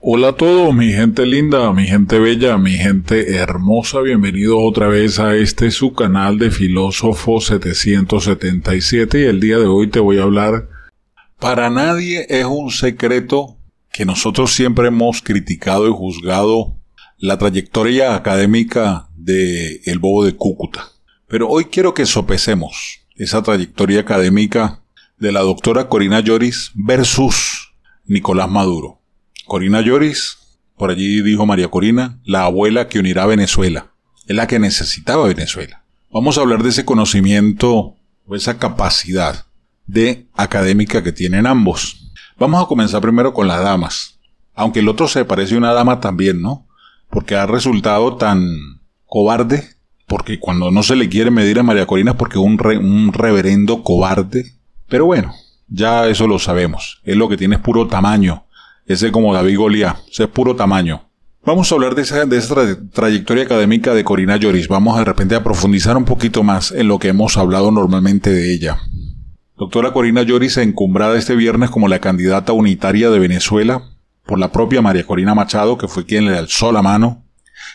Hola a todos, mi gente linda, mi gente bella, mi gente hermosa, bienvenidos otra vez a este su canal de Filósofo 777 y el día de hoy te voy a hablar, para nadie es un secreto que nosotros siempre hemos criticado y juzgado la trayectoria académica de El Bobo de Cúcuta. Pero hoy quiero que sopesemos esa trayectoria académica de la doctora Corina Lloris versus Nicolás Maduro. Corina Lloris, por allí dijo María Corina, la abuela que unirá a Venezuela. Es la que necesitaba Venezuela. Vamos a hablar de ese conocimiento o esa capacidad de académica que tienen ambos. Vamos a comenzar primero con las damas. Aunque el otro se parece a una dama también, ¿no? Porque ha resultado tan cobarde, porque cuando no se le quiere medir a María Corina es porque es un, un reverendo cobarde. Pero bueno, ya eso lo sabemos. Es lo que tiene es puro tamaño ese como David Golia, ese es puro tamaño. Vamos a hablar de esa, trayectoria académica de Corina Lloris. Vamos de repente a profundizar un poquito más en lo que hemos hablado normalmente de ella. Doctora Corina Lloris, encumbrada este viernes como la candidata unitaria de Venezuela por la propia María Corina Machado, que fue quien le alzó la mano,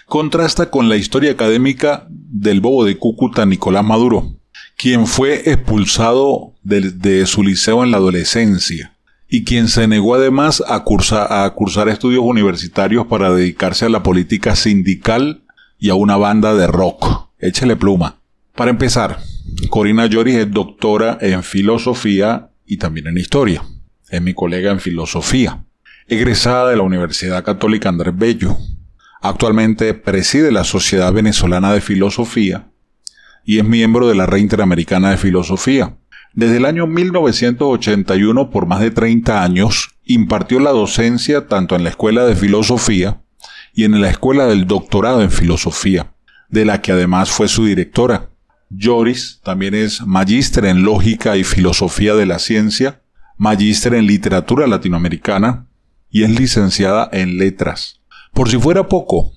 contrasta con la historia académica del bobo de Cúcuta Nicolás Maduro, quien fue expulsado de su liceo en la adolescencia y quien se negó además a cursar, estudios universitarios para dedicarse a la política sindical y a una banda de rock. Échele pluma. Para empezar, Corina Lloris es doctora en filosofía y también en historia. Es mi colega en filosofía. Egresada de la Universidad Católica Andrés Bello. Actualmente preside la Sociedad Venezolana de Filosofía y es miembro de la Red Interamericana de Filosofía. Desde el año 1981, por más de 30 años, impartió la docencia tanto en la Escuela de Filosofía y en la Escuela del Doctorado en Filosofía, de la que además fue su directora. Lloris también es magíster en Lógica y Filosofía de la Ciencia, magíster en Literatura Latinoamericana y es licenciada en Letras. Por si fuera poco,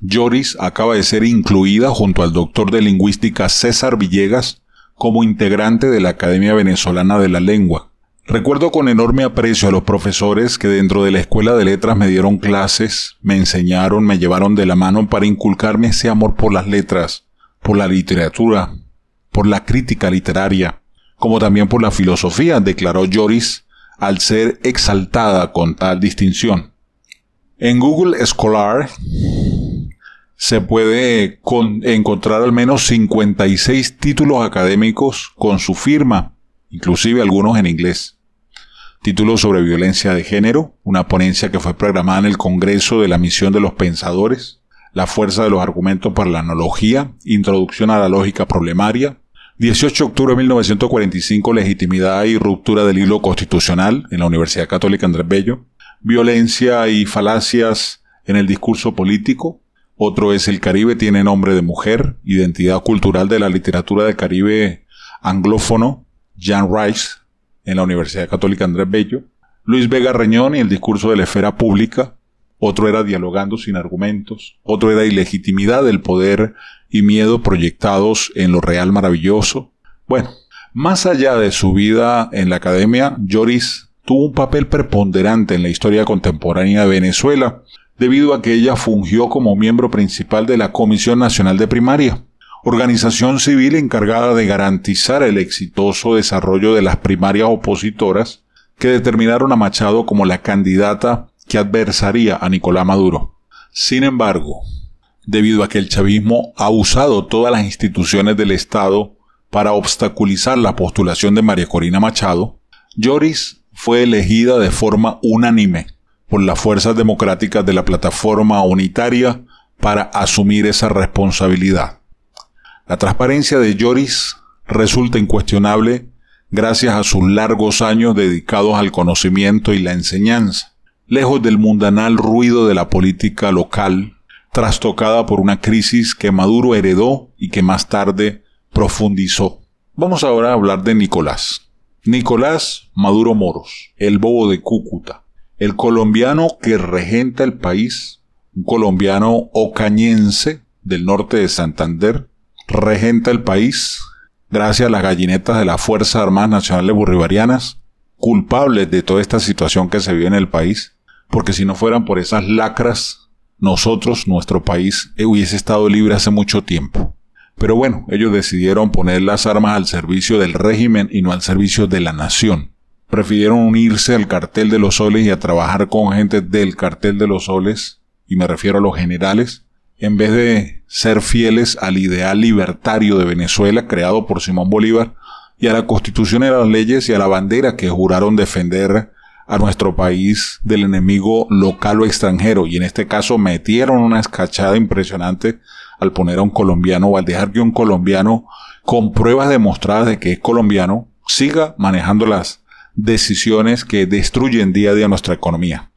Lloris acaba de ser incluida junto al doctor de lingüística César Villegas como integrante de la Academia Venezolana de la Lengua. Recuerdo con enorme aprecio a los profesores que dentro de la Escuela de Letras me dieron clases, me enseñaron, me llevaron de la mano para inculcarme ese amor por las letras, por la literatura, por la crítica literaria, como también por la filosofía, declaró Lloris al ser exaltada con tal distinción. En Google Scholar se puede encontrar al menos 56 títulos académicos con su firma, inclusive algunos en inglés. Títulos sobre violencia de género, una ponencia que fue programada en el Congreso de la Misión de los Pensadores, la fuerza de los argumentos para la analogía, introducción a la lógica problemaria, 18 de octubre de 1945, legitimidad y ruptura del hilo constitucional en la Universidad Católica Andrés Bello, violencia y falacias en el discurso político, otro es El Caribe tiene nombre de mujer, identidad cultural de la literatura del Caribe anglófono, Jan Rice, en la Universidad Católica Andrés Bello. Luis Vega Reñón y el discurso de la esfera pública. Otro era dialogando sin argumentos. Otro era ilegitimidad del poder y miedo proyectados en lo real maravilloso. Bueno, más allá de su vida en la academia, Lloris tuvo un papel preponderante en la historia contemporánea de Venezuela, debido a que ella fungió como miembro principal de la Comisión Nacional de Primaria, organización civil encargada de garantizar el exitoso desarrollo de las primarias opositoras que determinaron a Machado como la candidata que adversaría a Nicolás Maduro. Sin embargo, debido a que el chavismo ha usado todas las instituciones del Estado para obstaculizar la postulación de María Corina Machado, Lloris fue elegida de forma unánime por las fuerzas democráticas de la plataforma unitaria para asumir esa responsabilidad. La transparencia de Lloris resulta incuestionable gracias a sus largos años dedicados al conocimiento y la enseñanza, lejos del mundanal ruido de la política local, trastocada por una crisis que Maduro heredó y que más tarde profundizó. Vamos ahora a hablar de Nicolás. Nicolás Maduro Moros, el bobo de Cúcuta, el colombiano que regenta el país, un colombiano ocañense del norte de Santander, regenta el país gracias a las gallinetas de las Fuerzas Armadas Nacionales Burribarianas culpables de toda esta situación que se vive en el país, porque si no fueran por esas lacras, nosotros, nuestro país, eh, hubiese estado libre hace mucho tiempo. Pero bueno, ellos decidieron poner las armas al servicio del régimen y no al servicio de la nación prefirieron unirse al cartel de los soles y a trabajar con gente del cartel de los soles, y me refiero a los generales, en vez de ser fieles al ideal libertario de Venezuela creado por Simón Bolívar y a la constitución y a las leyes y a la bandera que juraron defender a nuestro país del enemigo local o extranjero. Y en este caso metieron una escachada impresionante al poner a un colombiano o al dejar que un colombiano con pruebas demostradas de que es colombiano siga manejando las decisiones que destruyen día a día nuestra economía.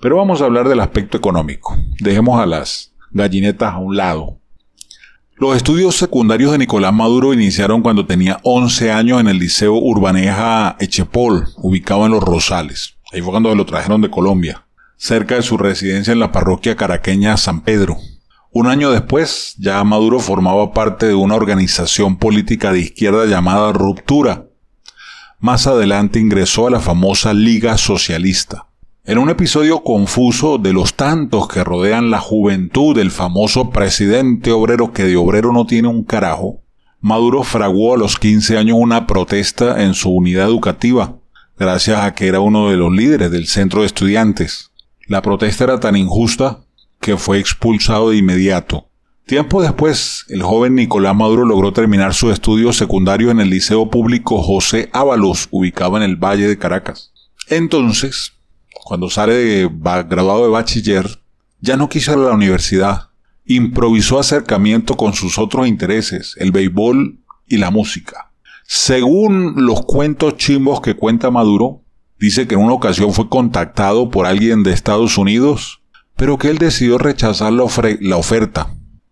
Pero vamos a hablar del aspecto económico. Dejemos a las gallinetas a un lado. Los estudios secundarios de Nicolás Maduro iniciaron cuando tenía 11 años en el Liceo Urbaneja Echepol, ubicado en Los Rosales. Ahí fue cuando lo trajeron de Colombia, cerca de su residencia en la parroquia caraqueña San Pedro. Un año después, ya Maduro formaba parte de una organización política de izquierda llamada Ruptura, más adelante ingresó a la famosa Liga Socialista. En un episodio confuso de los tantos que rodean la juventud del famoso presidente obrero que de obrero no tiene un carajo, Maduro fraguó a los 15 años una protesta en su unidad educativa, gracias a que era uno de los líderes del centro de estudiantes. La protesta era tan injusta que fue expulsado de inmediato. Tiempo después, el joven Nicolás Maduro logró terminar sus estudios secundarios en el Liceo Público José Ábalos, ubicado en el Valle de Caracas. Entonces, cuando sale de, graduado de bachiller, ya no quiso ir a la universidad. Improvisó acercamiento con sus otros intereses, el béisbol y la música. Según los cuentos chimbos que cuenta Maduro, dice que en una ocasión fue contactado por alguien de Estados Unidos, pero que él decidió rechazar la oferta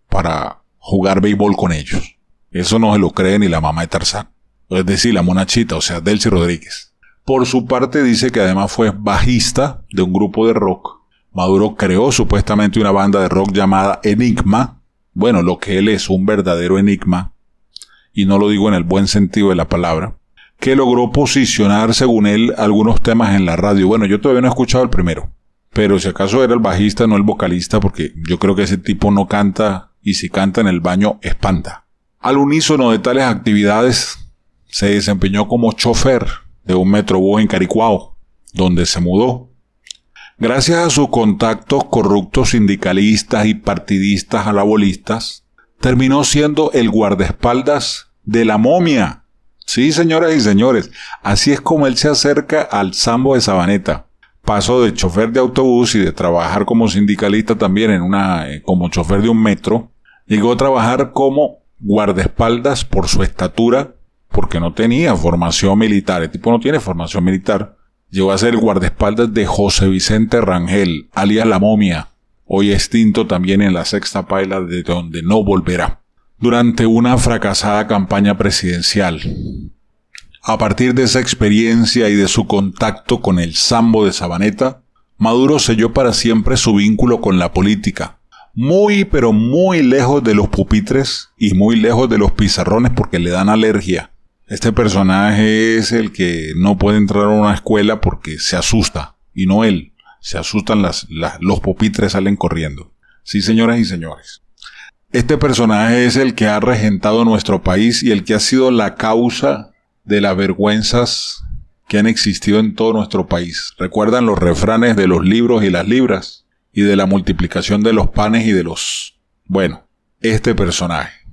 para jugar béisbol con ellos. Eso no se lo cree ni la mamá de Tarzán. Es decir, la monachita, o sea, Delcy Rodríguez. Por su parte dice que además fue bajista de un grupo de rock. Maduro creó supuestamente una banda de rock llamada Enigma. Bueno, lo que él es, un verdadero enigma. Y no lo digo en el buen sentido de la palabra. Que logró posicionar, según él, algunos temas en la radio. Bueno, yo todavía no he escuchado el primero. Pero si acaso era el bajista, no el vocalista, porque yo creo que ese tipo no canta y si canta en el baño espanta. Al unísono de tales actividades, se desempeñó como chofer de un metrobús en Caricuao, donde se mudó. Gracias a sus contactos corruptos sindicalistas y partidistas alabolistas, terminó siendo el guardaespaldas de la momia. Sí, señoras y señores, así es como él se acerca al zambo de Sabaneta. Pasó de chofer de autobús y de trabajar como sindicalista también en una, eh, como chofer de un metro, Llegó a trabajar como guardaespaldas por su estatura, porque no tenía formación militar. El tipo no tiene formación militar. Llegó a ser guardaespaldas de José Vicente Rangel, alias La Momia, hoy extinto también en la sexta paila de donde no volverá, durante una fracasada campaña presidencial. A partir de esa experiencia y de su contacto con el sambo de Sabaneta, Maduro selló para siempre su vínculo con la política, muy pero muy lejos de los pupitres y muy lejos de los pizarrones porque le dan alergia. Este personaje es el que no puede entrar a una escuela porque se asusta, y no él. Se asustan las, los pupitres, salen corriendo. Sí, señoras y señores. Este personaje es el que ha regentado nuestro país y el que ha sido la causa de las vergüenzas que han existido en todo nuestro país. ¿Recuerdan los refranes de los libros y las libras? y de la multiplicación de los panes y de los... Bueno, este personaje.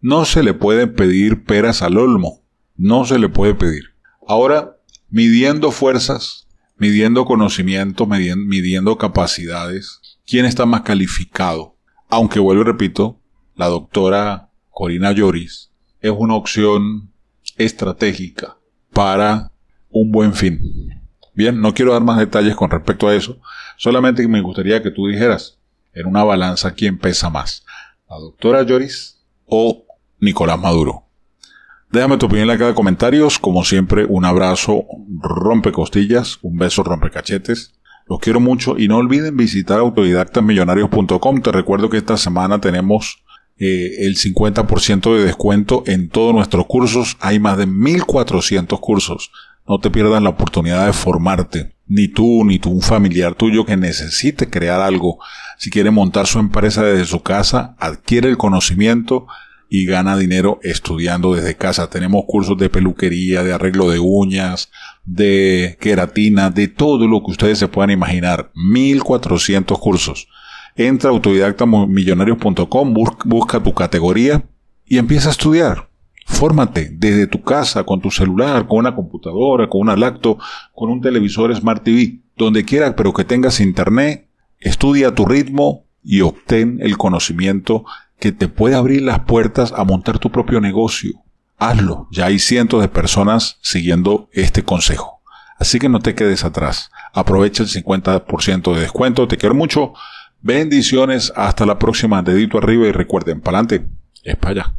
No se le puede pedir peras al olmo, no se le puede pedir. Ahora, midiendo fuerzas, midiendo conocimiento, midiendo, midiendo capacidades, ¿quién está más calificado? Aunque vuelvo y repito, la doctora Corina Lloris es una opción estratégica para un buen fin. Bien, no quiero dar más detalles con respecto a eso, solamente me gustaría que tú dijeras, en una balanza, ¿quién pesa más? ¿La doctora Lloris o Nicolás Maduro? Déjame tu opinión en la caja de comentarios. Como siempre, un abrazo, rompe costillas, un beso, rompe cachetes. Los quiero mucho y no olviden visitar autodidactasmillonarios.com. Te recuerdo que esta semana tenemos eh, el 50% de descuento en todos nuestros cursos. Hay más de 1.400 cursos. No te pierdas la oportunidad de formarte, ni tú, ni tu un familiar tuyo que necesite crear algo. Si quiere montar su empresa desde su casa, adquiere el conocimiento y gana dinero estudiando desde casa. Tenemos cursos de peluquería, de arreglo de uñas, de queratina, de todo lo que ustedes se puedan imaginar. 1400 cursos. Entra a autodidactamillonarios.com, busca tu categoría y empieza a estudiar. Fórmate desde tu casa, con tu celular, con una computadora, con una laptop, con un televisor Smart TV, donde quieras, pero que tengas internet, estudia tu ritmo y obtén el conocimiento que te puede abrir las puertas a montar tu propio negocio. Hazlo, ya hay cientos de personas siguiendo este consejo. Así que no te quedes atrás. Aprovecha el 50% de descuento. Te quiero mucho. Bendiciones. Hasta la próxima. Dedito arriba y recuerden, pa'lante. Es para allá.